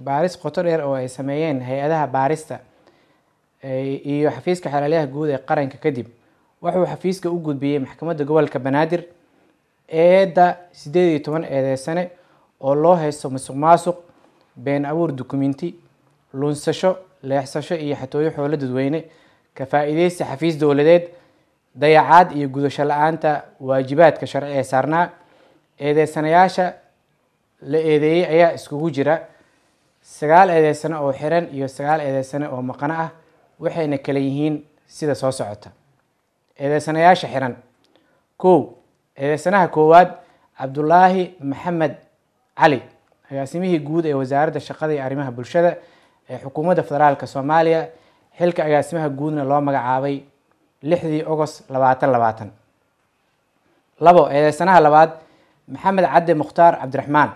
baaris qoto dheer oo ay sameeyeen hay-adaha baarista eh, iyo xafiiska xalaaliyaha guud ee qaranka kadib wuxuu xafiiska u gudbiyey maxkamadda gobolka banaadir eedda sideed iyo toban eedeesane oo loo heysto musuq maasuq been abuur dukumenti lunsasho leexsasho iyo xatooyo xoolo dadweyne ka faa xafiis dowladeed dayacaad iyo gudasho la-aanta waajibaadka sharci ee saarnaa eedeesanayaasha la eedeeyey ayaa iskugu jira sagaal eedeysane oo xiran iyo sagaal eedeysane oo maqano ah waxayna kala yihiin sida soo socota eedeysanayaasha xiran kow eedeysanaha koowaad cabdulaahi maxamed cali agaasimihii guud ee wasaaradda shaqada iyo arrimaha bulshada ee xukuumadda federaalk soomaaliya xilka agaasimaha guudna loo magacaabay lixdii ogost labaatan labaatan labo eedeysanaha labaad maxamed cadde mukhtaar cabdiraxmaan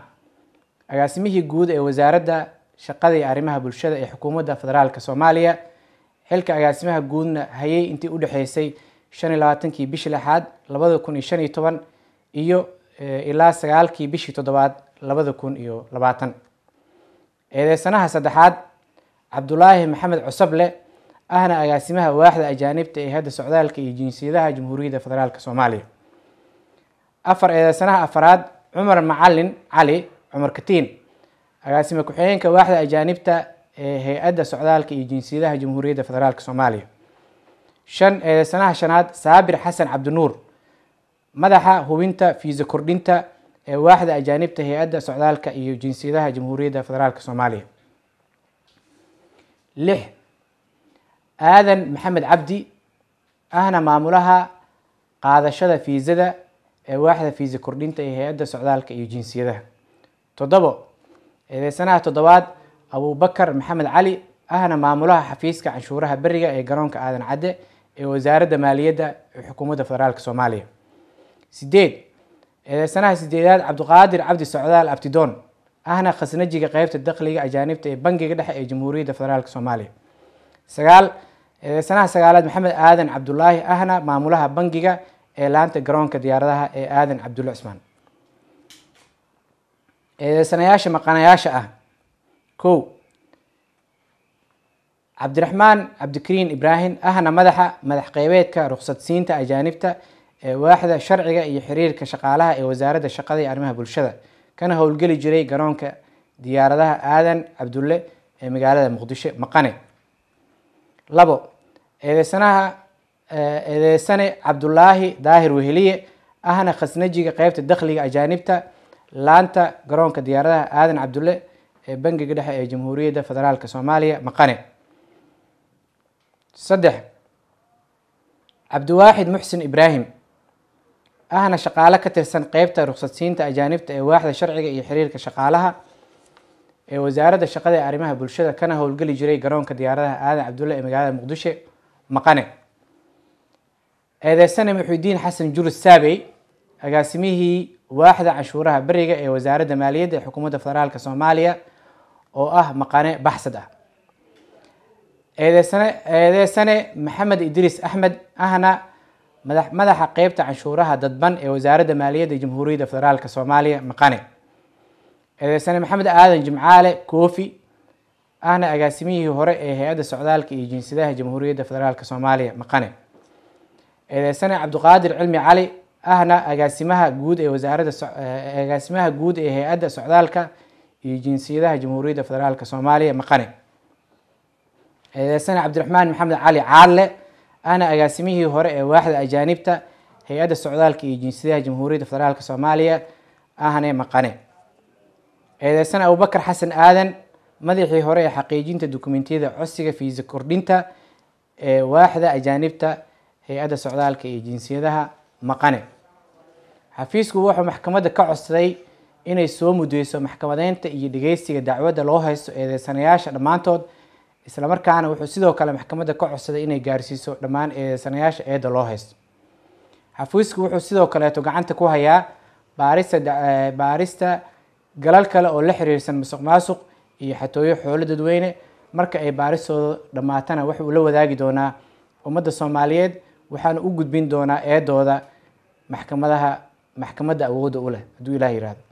agaasimihii guud ee wasaaradda shaqadii arrimaha bulshada ee xukuumadda federaalka soomaaliya xilka agaasimaha guudna hayay intii u dhexeysay shan iyo labaatankii bishii lixaad labada kun iyo shan iyo toban iyo eh, ilaa sagaalkii bishii toddobaad labada kun iyo labaatan eedeysanaha saddexaad cabdulaahi maxamed cusable ahna agaasimaha waaxda ajaanibta ee hadda socdaalka iyo jinsiyadaha jamhuuriyadda federaalka soomaaliya afar eedeysanaha afaraad cumar macalin cali cumar katiin agaasime ku-xigeenka waaxda ajaanibta ee hay-adda socdaalka iyo jinsiyadaha jamhuuriyadda federaalk soomaaliya shan sanaha shanaad saabir xasan cabdinuur madaxa hubinta fiisa kordhinta ee waaxda ajaanibta hay-adda socdaalka iyo jinsiyadaha jamhuuriyadda federaalk soomaaliya lix aadan maxamed cabdi ahna maamulaha qaadashada fiisada ee waaxda fiisa kordhinta ee hay-adda socdaalka iyo jinsiyadaha toddobo sanaha toddobaad abuubakar maxamed cali ahna maamulaha xafiiska canshuuraha beriga ee garoonka aadan cadde ee wasaaradda maaliyadda ee xukuumadda federaalk soomaaliya sideed eedeysanaha sideedaad cabdiqaadir cabdi socdaal abtidoon ahna khasnajiga qeybta dakhliga ajaanibta ee bangiga dhexe ee jamhuuriyadda federaalk soomaaliya sagaal sanaha sagaalaad maxamed aadan cabdulaahi ahna maamulaha bangiga ee laanta garoonka diyaaradaha ee aadan cabdulle cusmaan eedeysanayaasha maqanayaasha ah kow cabdiraxmaan cabdikariin ibraahim ahna madaxa madax qeybeedka ruqsadsiinta ajaanibta ee waaxda sharciga iyo xiriirka shaqaalaha ee wasaaradda shaqada iyo arrimaha bulshada kana howlgeli jiray garoonka diyaaradaha aadan cabdulle ee magaalada muqdisho maqane labo eedeysanaha eedeysane cabdulaahi daahir weheliye ahna khasnajiga qeybta dakhliga ajaanibta laanta garoonka diyaaradaha aadan cabdulle ee bangiga dhexe ee jamhuuriyadda federaalk soomaaliya maqane saddex cabdiwaaxid muxsin ibraahim ahna shaqaale ka tirsan qeybta ruqsadsiinta ajaanibta ee waaxda sharciga iyo xiriirka shaqaalaha ee wasaaradda shaqada ee arrimaha bulshada kana howlgeli jiray garoonka diyaaradaha aadan cabdulle ee magaalada muqdisho maqane eedeysane muxuudiin xasan jurus saabey agaasimihii waaxda canshuuraha beriga ee wasaaradda maaliyadda ee xukuumadda federaalka soomaaliya oo ah maqane baxsad ah eedeesane eedeysane maxamed idriis axmed ahna madaxa qeybta canshuuraha dadban ee wasaaradda maaliyadda jamhuuriyadda federaalka soomaaliya maqane eedeesane maxamed aadan jimcaale koofi ahna agaasimihii hore ee hay-adda socdaalka iyo jinsidaha jamhuuriyadda federaalka soomaaliya maqane eedeysane cabduqaadir cilmi cali ahna agaasimaha guud ee wasaaradda eh, eh, agaasimaha guud ee hay-adda socdaalka iyo jinsiyadaha jamhuuriyadda federaalk soomaaliya maqane eedeesana cabdiraxmaan maxamed cali caalle ahna agaasimihii hore ee waaxda ajaanibta hay-adda socdaalka iyo jinsiyadaha jamhuuriyadda federaalk soomaaliya ahne maqane eedeesana abubakar xasan aadan madaxii hore ee xaqiijinta dokumentiyada codsiga fiisa kordhinta ee waaxda ajaanibta hay-adda socdaalka iyo jinsiyadaha maqane xafiisku wuxuu maxkamadda ka codsaday inay soo mudeyso maxkamadeynta iyo dhegeysiga dacwadda loo haysto eedeysanayaasha dhammaantood islamarkaana wuxuu sidoo kale maxkamadda ka codsaday inay gaarsiiso dhammaan eedeysanayaasha eeda loo haysto xafiisku wuxuu sidoo kaleeto gacanta ku hayaa baarista baarista galal kale oo la xiriirsan musuq maasuq iyo xatooyo xoolo dadweyne marka ay baaristooda dhammaatana wuxuu la wadaagi doonaa ummadda soomaaliyeed waxaana u gudbin doonaa eedooda maxkamadaha maxkamadda awoodda u leh hadduu ilaah yihahdo